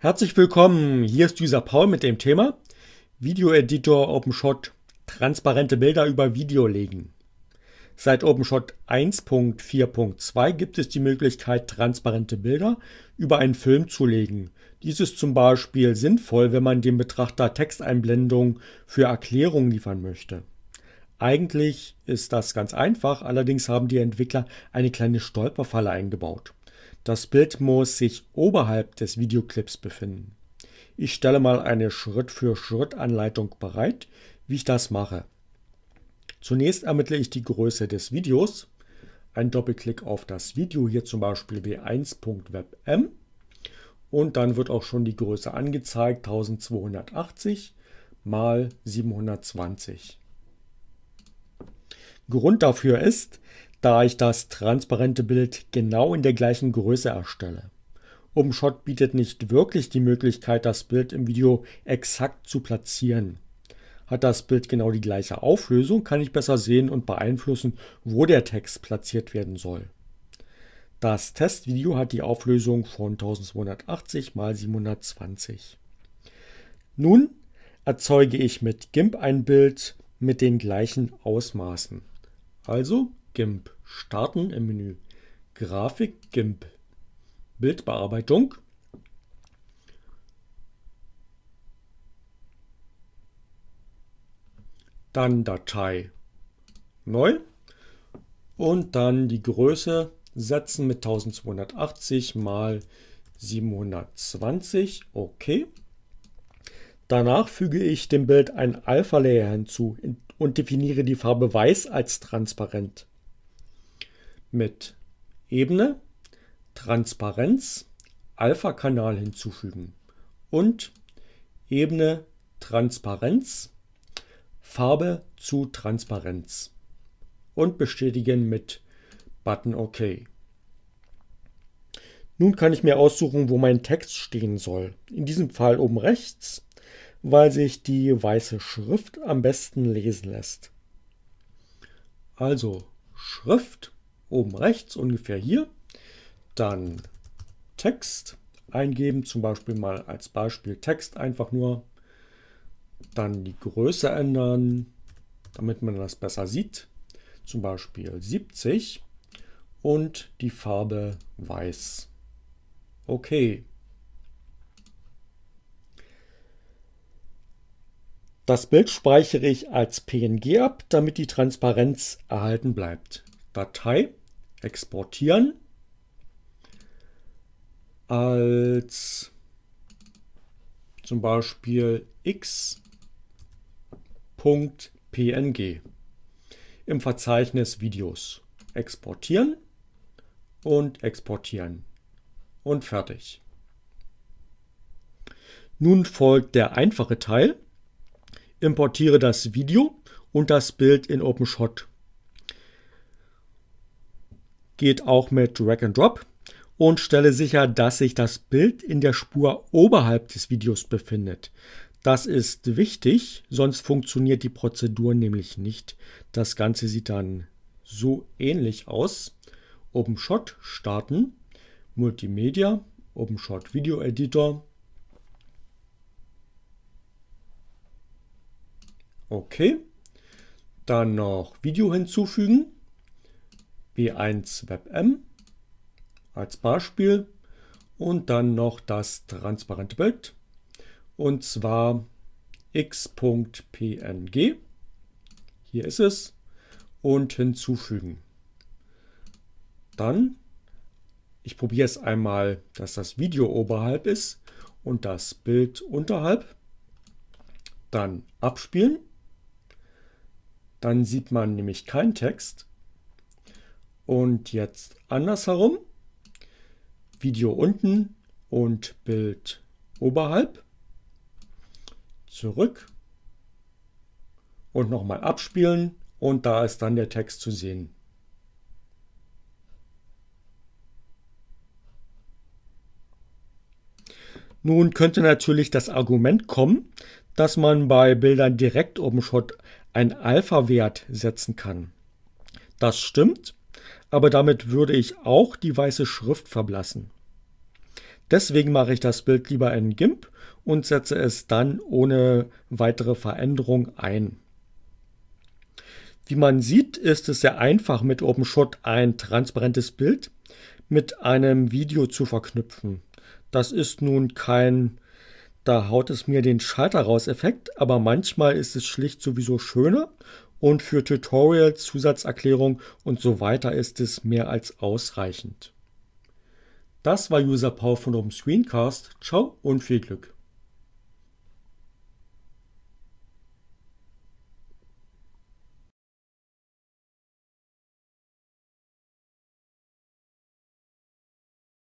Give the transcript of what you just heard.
Herzlich willkommen, hier ist dieser Paul mit dem Thema Videoeditor OpenShot transparente Bilder über Video legen. Seit OpenShot 1.4.2 gibt es die Möglichkeit, transparente Bilder über einen Film zu legen. Dies ist zum Beispiel sinnvoll, wenn man dem Betrachter Texteinblendungen für Erklärungen liefern möchte. Eigentlich ist das ganz einfach, allerdings haben die Entwickler eine kleine Stolperfalle eingebaut. Das Bild muss sich oberhalb des Videoclips befinden. Ich stelle mal eine Schritt-für-Schritt-Anleitung bereit, wie ich das mache. Zunächst ermittle ich die Größe des Videos. Ein Doppelklick auf das Video, hier zum Beispiel w1.webm. Und dann wird auch schon die Größe angezeigt, 1280 mal 720. Grund dafür ist, da ich das transparente Bild genau in der gleichen Größe erstelle. Umshot bietet nicht wirklich die Möglichkeit, das Bild im Video exakt zu platzieren. Hat das Bild genau die gleiche Auflösung, kann ich besser sehen und beeinflussen, wo der Text platziert werden soll. Das Testvideo hat die Auflösung von 1280 x 720. Nun erzeuge ich mit GIMP ein Bild mit den gleichen Ausmaßen. Also GIMP starten im Menü Grafik GIMP Bildbearbeitung dann Datei neu und dann die Größe setzen mit 1280 mal 720 okay Danach füge ich dem Bild ein Alpha-Layer hinzu und definiere die Farbe Weiß als transparent mit Ebene, Transparenz, Alpha-Kanal hinzufügen und Ebene, Transparenz, Farbe zu Transparenz und bestätigen mit Button OK. Nun kann ich mir aussuchen, wo mein Text stehen soll. In diesem Fall oben rechts, weil sich die weiße Schrift am besten lesen lässt. Also Schrift oben rechts, ungefähr hier. Dann Text eingeben, zum Beispiel mal als Beispiel Text einfach nur. Dann die Größe ändern, damit man das besser sieht. Zum Beispiel 70 und die Farbe weiß. Okay. Das Bild speichere ich als PNG ab, damit die Transparenz erhalten bleibt. Datei exportieren als zum Beispiel x.png im Verzeichnis Videos exportieren und exportieren und fertig. Nun folgt der einfache Teil. Importiere das Video und das Bild in OpenShot geht auch mit Drag and Drop und stelle sicher, dass sich das Bild in der Spur oberhalb des Videos befindet. Das ist wichtig, sonst funktioniert die Prozedur nämlich nicht. Das Ganze sieht dann so ähnlich aus. Open Shot starten, Multimedia, Open Shot Video Editor. Okay, dann noch Video hinzufügen. B1 WebM als Beispiel und dann noch das transparente Bild und zwar x.png. Hier ist es und hinzufügen. Dann, ich probiere es einmal, dass das Video oberhalb ist und das Bild unterhalb. Dann abspielen. Dann sieht man nämlich keinen Text. Und jetzt andersherum. Video unten und Bild oberhalb. Zurück. Und nochmal abspielen. Und da ist dann der Text zu sehen. Nun könnte natürlich das Argument kommen, dass man bei Bildern direkt oben OpenShot einen Alpha-Wert setzen kann. Das stimmt, aber damit würde ich auch die weiße Schrift verblassen. Deswegen mache ich das Bild lieber in GIMP und setze es dann ohne weitere Veränderung ein. Wie man sieht, ist es sehr einfach, mit OpenShot ein transparentes Bild mit einem Video zu verknüpfen. Das ist nun kein da haut es mir den Schalter raus Effekt, aber manchmal ist es schlicht sowieso schöner und für Tutorials, Zusatzerklärungen und so weiter ist es mehr als ausreichend. Das war User Power von Open Screencast. Ciao und viel Glück.